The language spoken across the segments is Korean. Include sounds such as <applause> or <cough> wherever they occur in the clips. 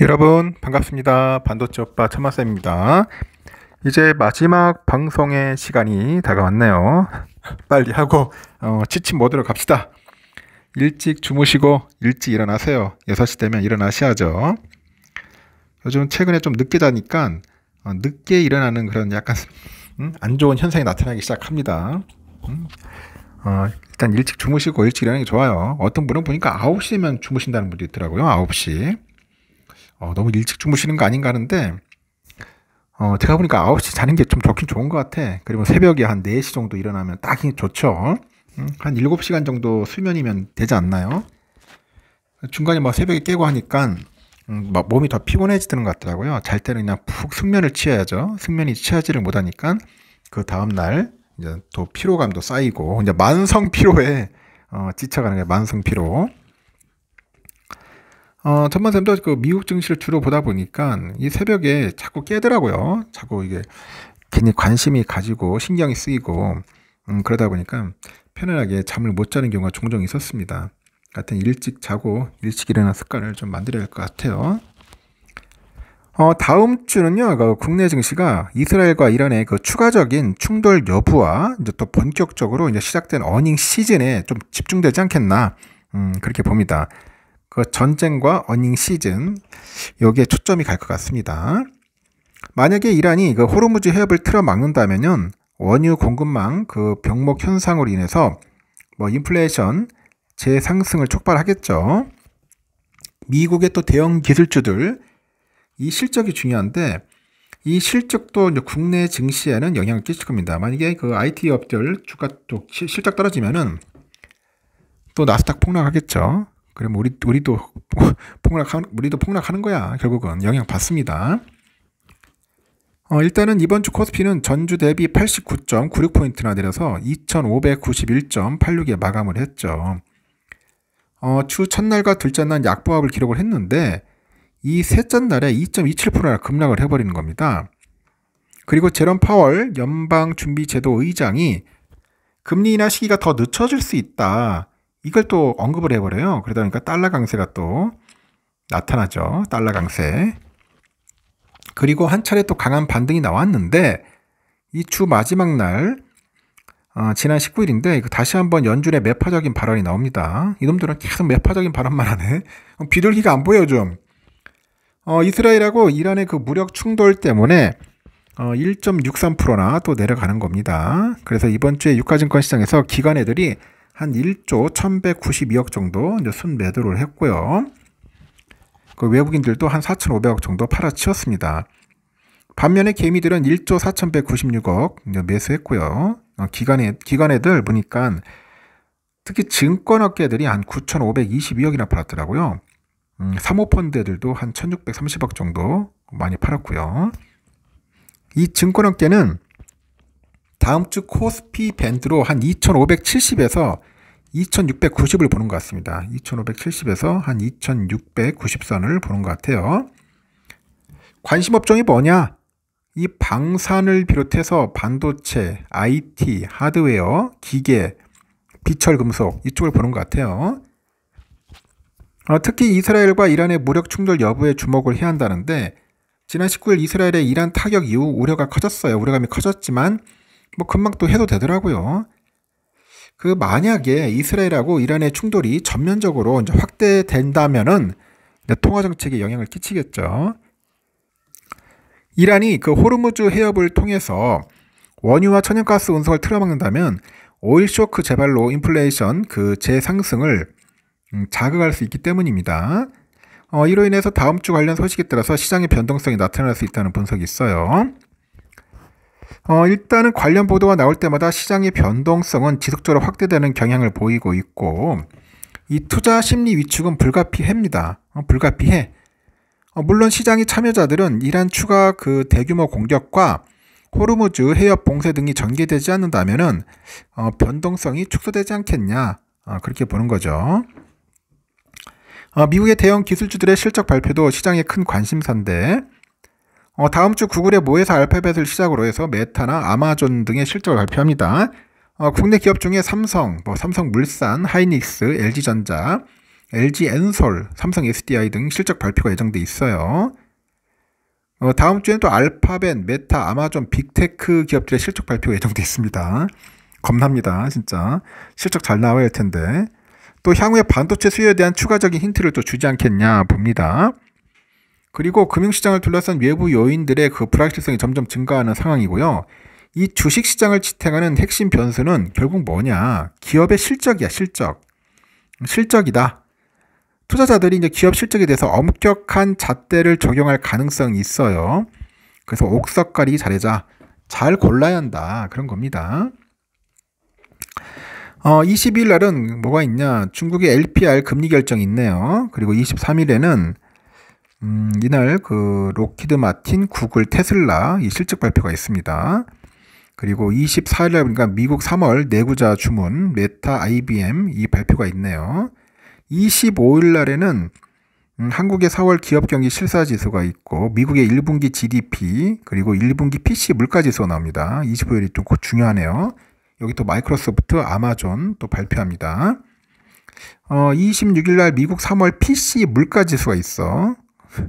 여러분 반갑습니다. 반도체 오빠 천마쌤입니다. 이제 마지막 방송의 시간이 다가왔네요. <laughs> 빨리 하고 어, 지침 모드로 갑시다. 일찍 주무시고 일찍 일어나세요. 6시 되면 일어나셔야죠. 요즘 최근에 좀 늦게 자니까 어, 늦게 일어나는 그런 약간 음? 안 좋은 현상이 나타나기 시작합니다. 음? 어, 일단 일찍 주무시고 일찍 일어나는 게 좋아요. 어떤 분은 보니까 9시면 주무신다는 분도 있더라고요. 9시. 어, 너무 일찍 주무시는 거 아닌가 하는데 어, 제가 보니까 9시 자는 게 좀 좋긴 좋은 것 같아. 그리고 새벽에 한 4시 정도 일어나면 딱히 좋죠. 음, 한 7시간 정도 수면이면 되지 않나요? 중간에 막 뭐 새벽에 깨고 하니까 음, 막 뭐 몸이 더 피곤해지는 것 같더라고요. 잘 때는 그냥 푹 숙면을 취해야죠. 숙면이 취하지를 못하니까 그 다음날 이제 또 피로감도 쌓이고 이제 만성 피로에 어, 지쳐가는 게 만성 피로. 어, 전번쌤도 그 미국 증시를 주로 보다 보니까 이 새벽에 자꾸 깨더라고요. 자꾸 이게 괜히 관심이 가지고 신경이 쓰이고 음, 그러다 보니까 편안하게 잠을 못 자는 경우가 종종 있었습니다. 같은 일찍 자고 일찍 일어나는 습관을 좀 만들어야 할 것 같아요. 어, 다음 주는요, 그 국내 증시가 이스라엘과 이란의 그 추가적인 충돌 여부와 이제 또 본격적으로 이제 시작된 어닝 시즌에 좀 집중되지 않겠나, 음, 그렇게 봅니다. 그 전쟁과 어닝 시즌 여기에 초점이 갈 것 같습니다. 만약에 이란이 그 호르무즈 해협을 틀어 막는다면은 원유 공급망 그 병목 현상으로 인해서 뭐 인플레이션 재상승을 촉발하겠죠. 미국의 또 대형 기술주들 이 실적이 중요한데 이 실적도 국내 증시에는 영향을 끼칠 겁니다. 만약에 그 IT 업들 주가 또 실적 떨어지면은 또 나스닥 폭락하겠죠. 그럼 뭐 우리 우리도 <laughs> 폭락 우리도 폭락하는 거야. 결국은 영향 받습니다. 어, 일단은 이번 주 코스피는 전주 대비 89.96포인트나 내려서 2591.86에 마감을 했죠. 어, 추 첫날과 둘째 날 약보합을 기록을 했는데 이 셋째 날에 2.27%나 급락을 해버리는 겁니다. 그리고 제롬 파월 연방준비제도 의장이 금리 인하 시기가 더 늦춰질 수 있다. 이걸 또 언급을 해버려요. 그러다 보니까 달러 강세가 또 나타나죠. 달러 강세. 그리고 한 차례 또 강한 반등이 나왔는데 이 주 마지막 날 어, 지난 19일인데 다시 한번 연준의 매파적인 발언이 나옵니다. 이놈들은 계속 매파적인 발언만 하네. <laughs> 비둘기가 안 보여 좀. 어, 이스라엘하고 이란의 그 무력 충돌 때문에 어, 1.63%나 또 내려가는 겁니다. 그래서 이번 주에 유가증권 시장에서 기관애들이 한 1조 1192억 정도 순매도를 했고요. 그 외국인들도 한 4,500억 정도 팔아치웠습니다. 반면에 개미들은 1조 4,196억 매수했고요. 어, 기관에, 기관애들 보니까 특히 증권업계들이 한 9,522억이나 팔았더라고요. 음, 사모펀드들도 한 1,630억 정도 많이 팔았고요. 이 증권업계는 다음 주 코스피 밴드로 한 2570에서 2690을 보는 것 같습니다. 2570에서 한 2690선을 보는 것 같아요. 관심 업종이 뭐냐? 이 방산을 비롯해서 반도체, IT, 하드웨어, 기계, 비철금속 이쪽을 보는 것 같아요. 어, 특히 이스라엘과 이란의 무력 충돌 여부에 주목을 해야 한다는데 지난 19일 이스라엘의 이란 타격 이후 우려가 커졌어요. 우려감이 커졌지만 뭐 금방 또 해도 되더라고요. 그 만약에 이스라엘하고 이란의 충돌이 전면적으로 이제 확대된다면은 이제 통화 정책에 영향을 끼치겠죠. 이란이 그 호르무즈 해협을 통해서 원유와 천연가스 운송을 틀어막는다면 오일 쇼크 재발로 인플레이션 그 재상승을 음, 자극할 수 있기 때문입니다. 어, 이로 인해서 다음 주 관련 소식에 따라서 시장의 변동성이 나타날 수 있다는 분석이 있어요. 어, 일단은 관련 보도가 나올 때마다 시장의 변동성은 지속적으로 확대되는 경향을 보이고 있고 이 투자 심리 위축은 불가피합니다. 어, 불가피해. 어, 물론 시장의 참여자들은 이란 추가 그 대규모 공격과 호르무즈 해협 봉쇄 등이 전개되지 않는다면은 어, 변동성이 축소되지 않겠냐 어, 그렇게 보는 거죠. 어, 미국의 대형 기술주들의 실적 발표도 시장에큰 관심사인데 어, 다음 주 구글의 모회사 알파벳을 시작으로 해서 메타나 아마존 등의 실적을 발표합니다. 어, 국내 기업 중에 삼성, 뭐 삼성물산, 하이닉스, LG전자, LG엔솔, 삼성 SDI 등 실적 발표가 예정돼 있어요. 어, 다음 주에는 또 알파벳, 메타, 아마존, 빅테크 기업들의 실적 발표가 예정돼 있습니다. 겁납니다, 진짜. 실적 잘 나와야 할 텐데. 또 향후에 반도체 수요에 대한 추가적인 힌트를 또 주지 않겠냐 봅니다. 그리고 금융시장을 둘러싼 외부 요인들의 그 불확실성이 점점 증가하는 상황이고요. 이 주식시장을 지탱하는 핵심 변수는 결국 뭐냐? 기업의 실적이야, 실적. 실적이다. 투자자들이 이제 기업 실적에 대해서 엄격한 잣대를 적용할 가능성이 있어요. 그래서 옥석 가리기 잘해자. 잘 골라야 한다. 그런 겁니다. 어, 22일 날은 뭐가 있냐? 중국의 LPR 금리 결정이 있네요. 그리고 23일에는 음, 이날 그 로키드 마틴, 구글, 테슬라 이 실적 발표가 있습니다. 그리고 24일에 보니까 그러니까 미국 3월 내구자 주문, 메타, IBM 이 발표가 있네요. 25일 날에는 음, 한국의 4월 기업 경기 실사 지수가 있고 미국의 1분기 GDP 그리고 1분기 PC 물가 지수가 나옵니다. 25일이 좀 중요하네요. 여기 또 마이크로소프트, 아마존 또 발표합니다. 어, 26일 날 미국 3월 PC 물가 지수가 있어. <laughs>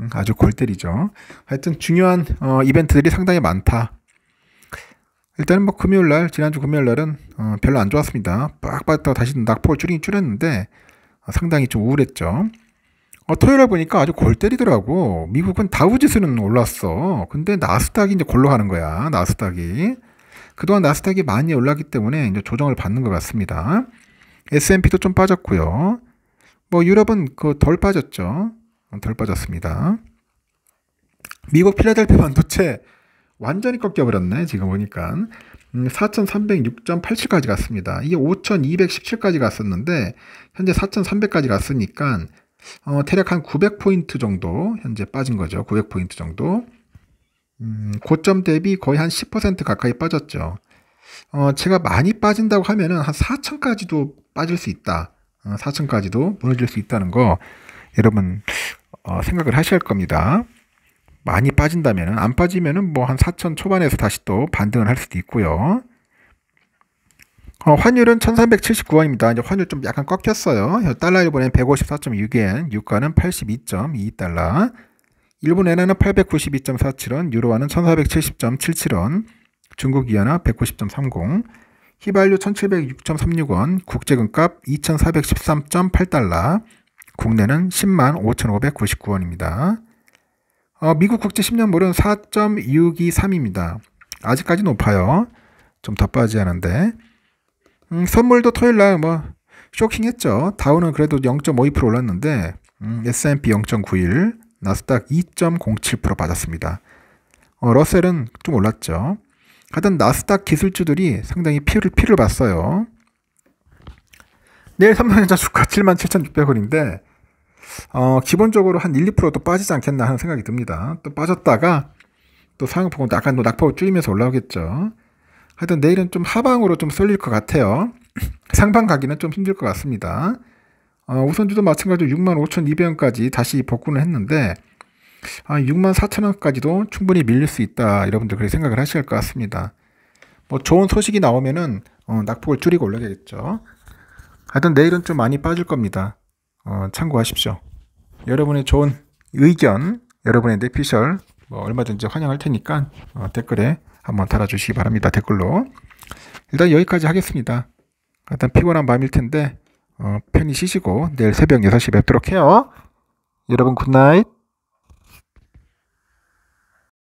음, 아주 골 때리죠. 하여튼 중요한 어, 이벤트들이 상당히 많다. 일단 뭐 금요일 날 지난주 금요일 날은 어, 별로 안 좋았습니다. 빡빡했다가 다시 낙폭을 줄이긴 줄였는데 어, 상당히 좀 우울했죠. 어, 토요일 날 보니까 아주 골 때리더라고. 미국은 다우지수는 올랐어. 근데 나스닥이 이제 골로 가는 거야. 나스닥이 그동안 나스닥이 많이 올랐기 때문에 이제 조정을 받는 것 같습니다. S&P도 좀 빠졌고요. 뭐 유럽은 그 덜 빠졌죠. 덜 빠졌습니다. 미국 필라델피아 반도체 완전히 꺾여버렸네 지금 보니까 4,306.87까지 음, 갔습니다. 이게 5,217까지 갔었는데 현재 4,300까지 갔으니까 어, 대략 한 900포인트 정도 현재 빠진 거죠. 900포인트 정도 음, 고점 대비 거의 한 10% 가까이 빠졌죠. 어, 제가 많이 빠진다고 하면은 한 4,000까지도 빠질 수 있다. 어, 4,000까지도 무너질 수 있다는 거 여러분 어, 생각을 하실 겁니다. 많이 빠진다면 안 빠지면 뭐한 4천 초반에서 다시 또 반등을 할 수도 있고요. 어, 환율은 1379원입니다. 이제 환율 좀 약간 꺾였어요. 달러 일본엔 154.6엔, 유가는 82.22달러, 일본 엔화는 892.47원, 유로화는 1470.77원, 중국 이하나 190.30, 휘발유 1706.36원, 국제금값 2413.8달러, 국내는 10만 5,599원입니다. 어, 미국 국제 10년물은 4.623입니다. 아직까지 높아요. 좀 더 빠지 않은데. 음, 선물도 토요일날 뭐 쇼킹했죠. 다우는 그래도 0.52% 올랐는데 음, S&P 0.91, 나스닥 2.07% 빠졌습니다. 어, 러셀은 좀 올랐죠. 하여튼 나스닥 기술주들이 상당히 피를 피를 봤어요. 내일 삼성전자 주가 7만 7,600원인데 어, 기본적으로 한 1, 2%또 빠지지 않겠나 하는 생각이 듭니다. 또 빠졌다가 또 상황보고 약간 낙폭을 줄이면서 올라오겠죠. 하여튼 내일은 좀 하방으로 좀 쏠릴 것 같아요. <clears throat> 상방 가기는 좀 힘들 것 같습니다. 어, 우선주도 마찬가지로 65,200원까지 다시 복구는 했는데 아, 64,000원까지도 충분히 밀릴 수 있다. 여러분들 그렇게 생각을 하실 것 같습니다. 뭐 좋은 소식이 나오면은 어, 낙폭을 줄이고 올라가겠죠. 하여튼 내일은 좀 많이 빠질 겁니다. 어, 참고하십시오. 여러분의 좋은 의견, 여러분의 내피셜 뭐 얼마든지 환영할 테니까 어, 댓글에 한번 달아주시기 바랍니다. 댓글로. 일단 여기까지 하겠습니다. 일단 피곤한 밤일 텐데 어, 편히 쉬시고 내일 새벽 6시 뵙도록 해요. 여러분 굿나잇.